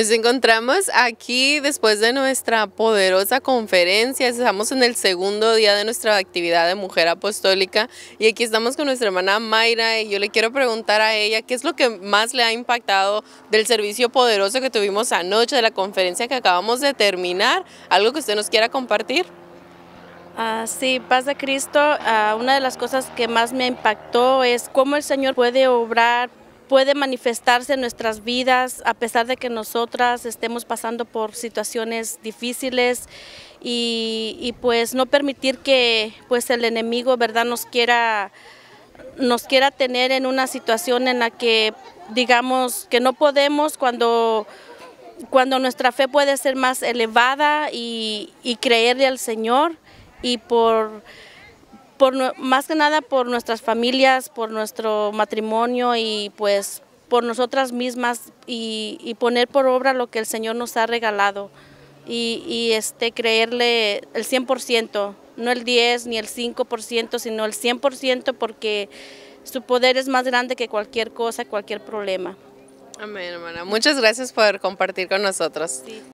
Nos encontramos aquí después de nuestra poderosa conferencia. Estamos en el segundo día de nuestra actividad de Mujer Apostólica y aquí estamos con nuestra hermana Mayra y yo le quiero preguntar a ella qué es lo que más le ha impactado del servicio poderoso que tuvimos anoche, de la conferencia que acabamos de terminar, algo que usted nos quiera compartir. Ah, sí, paz de Cristo. Ah, una de las cosas que más me impactó es cómo el Señor puede obrar puede manifestarse en nuestras vidas a pesar de que nosotras estemos pasando por situaciones difíciles y, pues no permitir que pues el enemigo verdad nos quiera nos quiera tener en una situación en la que digamos que no podemos cuando cuando nuestra fe puede ser más elevada y creerle al Señor y por por, más que nada por nuestras familias, por nuestro matrimonio y pues por nosotras mismas y, poner por obra lo que el Señor nos ha regalado y, este, creerle el 100%, no el 10 ni el 5%, sino el 100% porque su poder es más grande que cualquier cosa, cualquier problema. Amén, hermana. Muchas gracias por compartir con nosotros. Sí.